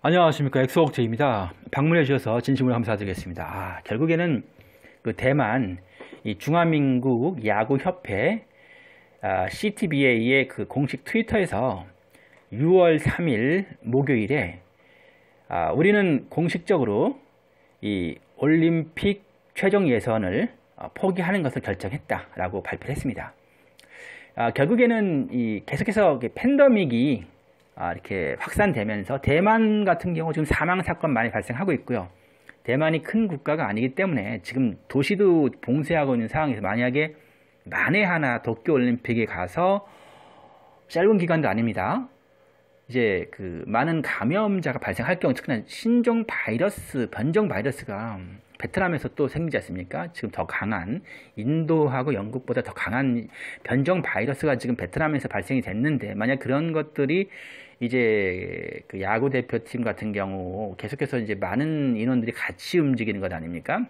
안녕하십니까 엑소옥제입니다 방문해 주셔서 진심으로 감사드리겠습니다 아, 결국에는 그 대만 중화민국 야구협회 아, CTBA의 그 공식 트위터에서 6월 3일 목요일에 아, 우리는 공식적으로 이 올림픽 최종 예선을 아, 포기하는 것을 결정했다라고 발표했습니다. 아, 결국에는 이 계속해서 팬더믹이 아, 이렇게 확산되면서 대만 같은 경우 지금 사망 사건 많이 발생하고 있고요. 대만이 큰 국가가 아니기 때문에 지금 도시도 봉쇄하고 있는 상황에서 만약에 만에 하나 도쿄 올림픽에 가서 짧은 기간도 아닙니다. 이제 그 많은 감염자가 발생할 경우 특히나 신종 바이러스 변종 바이러스가 베트남에서 또 생기지 않습니까? 지금 더 강한 인도하고 영국보다 더 강한 변종 바이러스가 지금 베트남에서 발생이 됐는데 만약 그런 것들이 이제 그 야구 대표팀 같은 경우 계속해서 이제 많은 인원들이 같이 움직이는 것 아닙니까?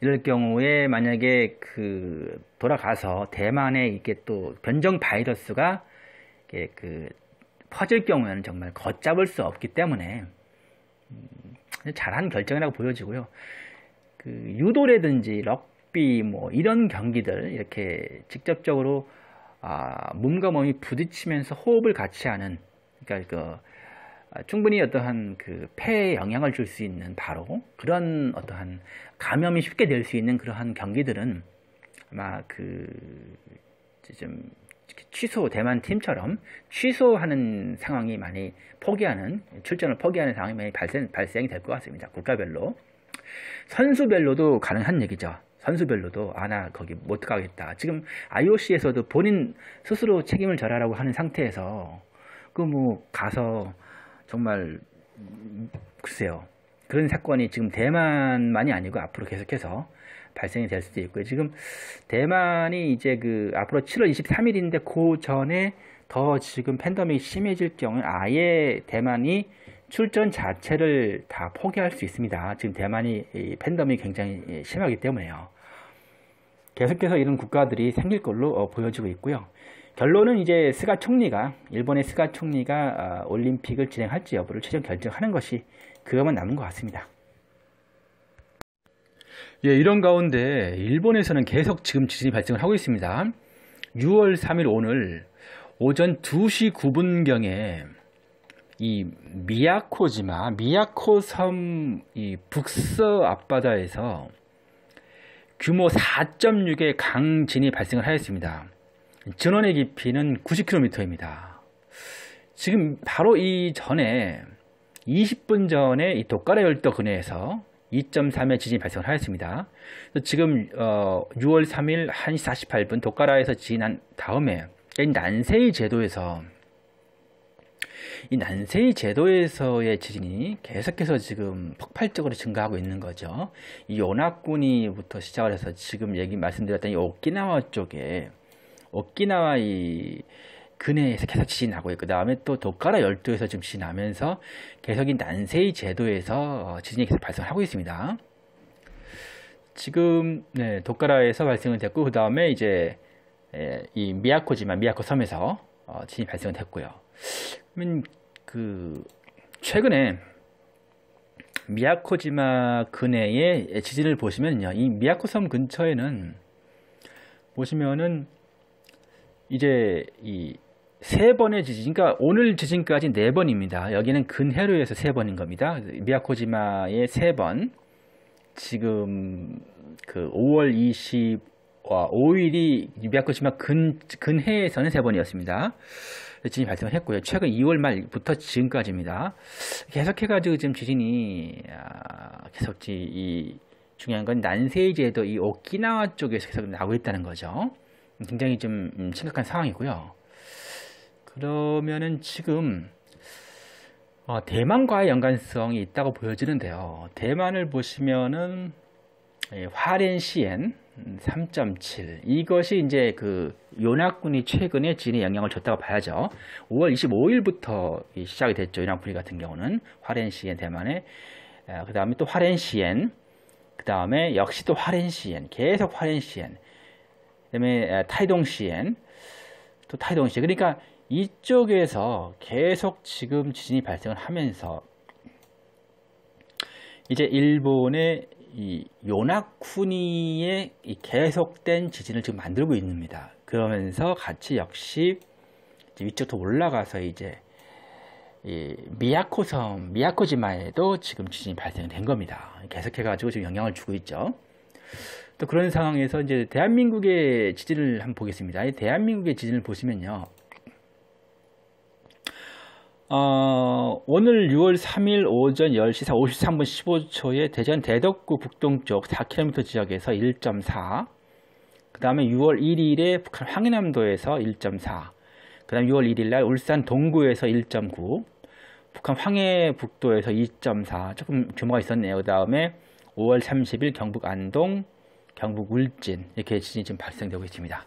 이럴 경우에 만약에 그 돌아가서 대만에 이게 또 변종 바이러스가 그 퍼질 경우에는 정말 걷잡을 수 없기 때문에 음, 잘한 결정이라고 보여지고요. 그 유도라든지 럭비 뭐 이런 경기들 이렇게 직접적으로 아, 몸과 몸이 부딪히면서 호흡을 같이 하는 그러니까 그 아, 충분히 어떠한 그 폐에 영향을 줄 수 있는 바로 그런 어떠한 감염이 쉽게 될 수 있는 그러한 경기들은 아마 그좀 취소 대만 팀처럼 취소하는 상황이 많이 포기하는 출전을 포기하는 상황이 많이 발생 발생이 될 것 같습니다. 국가별로 선수별로도 가능한 얘기죠. 선수별로도 아 나 거기 못 가겠다. 지금 IOC에서도 본인 스스로 책임을 져라라고 하는 상태에서 그 뭐 가서 정말 음, 글쎄요. 그런 사건이 지금 대만만이 아니고 앞으로 계속해서 발생이 될 수도 있고요. 지금 대만이 이제 그 앞으로 7월 23일인데 그 전에 더 지금 팬덤이 심해질 경우에 아예 대만이 출전 자체를 다 포기할 수 있습니다. 지금 대만이 팬덤이 굉장히 심하기 때문에요. 계속해서 이런 국가들이 생길 걸로 어, 보여지고 있고요. 결론은 이제 스가 총리가 일본의 스가 총리가 어, 올림픽을 진행할지 여부를 최종 결정하는 것이 그것만 남은 것 같습니다. 예, 이런 가운데 일본에서는 계속 지금 지진이 발생을 하고 있습니다. 6월 3일 오늘 오전 2시 9분경에 이 미야코지마, 미야코섬 이 북서 앞바다에서 규모 4.6의 강진이 발생을 하였습니다. 전원의 깊이는 90km입니다. 지금 바로 이 전에 20분 전에 이독가라 열도 근해에서 2.3의 지진이 발생을 하였습니다. 지금 어 6월 3일 1시 48분 독가라에서 지진한 다음에 난세이 제도에서 이 난세의 제도에서의 지진이 계속해서 지금 폭발적으로 증가하고 있는 거죠. 이 연합군이부터 시작을 해서 지금 얘기 말씀드렸던 이 오키나와 쪽에 오키나와 이 근해에서 계속 지진 나고 있고 그 다음에 또 도카라 열도에서 지금 지진 나면서 계속 이 난세의 제도에서 어, 지진이 계속 발생하고 있습니다. 지금 네, 도카라에서 발생을 됐고 그 다음에 이제 예, 이 미야코지만 미야코 섬에서 어, 진이발생을했고요 그러면 그 최근에 미야코지마 근해의 지진을 보시면요. 이 미야코섬 근처에는 보시면은 이제 이 세 번의 지진, 그러니까 오늘 지진까지 네 번입니다. 여기는 근해로 해서 세 번인 겁니다. 미야코지마의 세 번, 지금 그 5월 20 5일이 어, 미약코시마 근, 근해에서는 세 번이었습니다. 지진이 발생을 했고요. 최근 2월 말부터 지금까지입니다. 계속해가지고 지금 지진이 아, 계속 지, 이 중요한 건 난세이제도 이 오키나와 쪽에서 계속 나고 있다는 거죠. 굉장히 좀 음, 심각한 상황이고요. 그러면은 지금 어, 대만과의 연관성이 있다고 보여지는데요. 대만을 보시면은 예, 화렌시엔 3.7 이것이 이제 그 요나군이 최근에 진에 영향을 줬다고 봐야죠. 5월 25일부터 시작이 됐죠. 요나군이 같은 경우는 화렌시엔 대만에 아, 그 다음에 또 화렌시엔 그 다음에 역시 또 화렌시엔 계속 화렌시엔 그 다음에 아, 타이동시엔 또 타이동시엔 그러니까 이쪽에서 계속 지금 지진이 발생을 하면서 이제 일본의 이 요나쿠니의 이 계속된 지진을 지금 만들고 있습니다. 그러면서 같이 역시 위쪽 더 올라가서 이제 이 미야코섬, 미야코지마에도 지금 지진이 발생된 겁니다. 계속해가지고 지금 영향을 주고 있죠. 또 그런 상황에서 이제 대한민국의 지진을 한번 보겠습니다. 대한민국의 지진을 보시면요. 어, 오늘 6월 3일 오전 10시 53분 15초에 대전 대덕구 북동쪽 4km 지역에서 1.4, 그 다음에 6월 1일에 북한 황해남도에서 1.4, 그 다음 6월 1일 날 울산 동구에서 1.9, 북한 황해북도에서 2.4, 조금 규모가 있었네요. 그 다음에 5월 30일 경북 안동, 경북 울진 이렇게 지진이 지금 발생되고 있습니다.